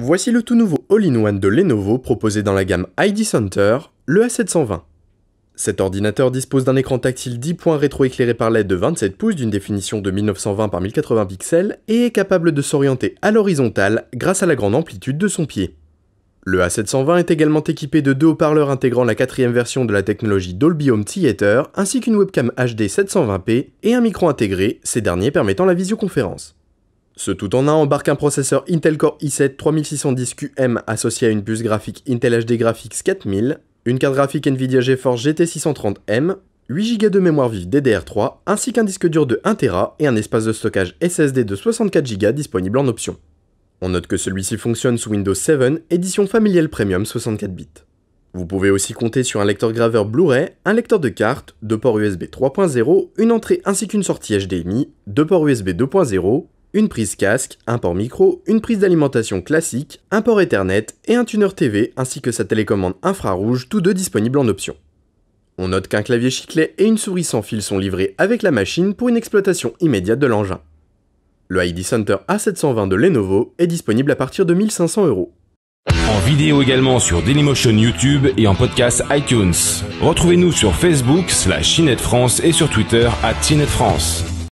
Voici le tout nouveau All-in-One de Lenovo proposé dans la gamme ID Center, le A720. Cet ordinateur dispose d'un écran tactile 10 points rétroéclairé par LED de 27 pouces d'une définition de 1920 par 1080 pixels et est capable de s'orienter à l'horizontale grâce à la grande amplitude de son pied. Le A720 est également équipé de deux haut-parleurs intégrant la quatrième version de la technologie Dolby Home Theater ainsi qu'une webcam HD 720p et un micro intégré, ces derniers permettant la visioconférence. Ce tout en un embarque un processeur Intel Core i7 3610QM associé à une puce graphique Intel HD Graphics 4000, une carte graphique Nvidia GeForce GT 630M, 8 Go de mémoire vive DDR3 ainsi qu'un disque dur de 1 Tera et un espace de stockage SSD de 64 Go disponible en option. On note que celui-ci fonctionne sous Windows 7, édition familiale premium 64 bits. Vous pouvez aussi compter sur un lecteur graveur Blu-ray, un lecteur de cartes, deux ports USB 3.0, une entrée ainsi qu'une sortie HDMI, deux ports USB 2.0, une prise casque, un port micro, une prise d'alimentation classique, un port Ethernet et un tuner TV ainsi que sa télécommande infrarouge, tous deux disponibles en option. On note qu'un clavier chiclet et une souris sans fil sont livrés avec la machine pour une exploitation immédiate de l'engin. Le ID Center A720 de Lenovo est disponible à partir de 1500 euros. En vidéo également sur Dailymotion YouTube et en podcast iTunes. Retrouvez-nous sur Facebook slash France et sur Twitter à France.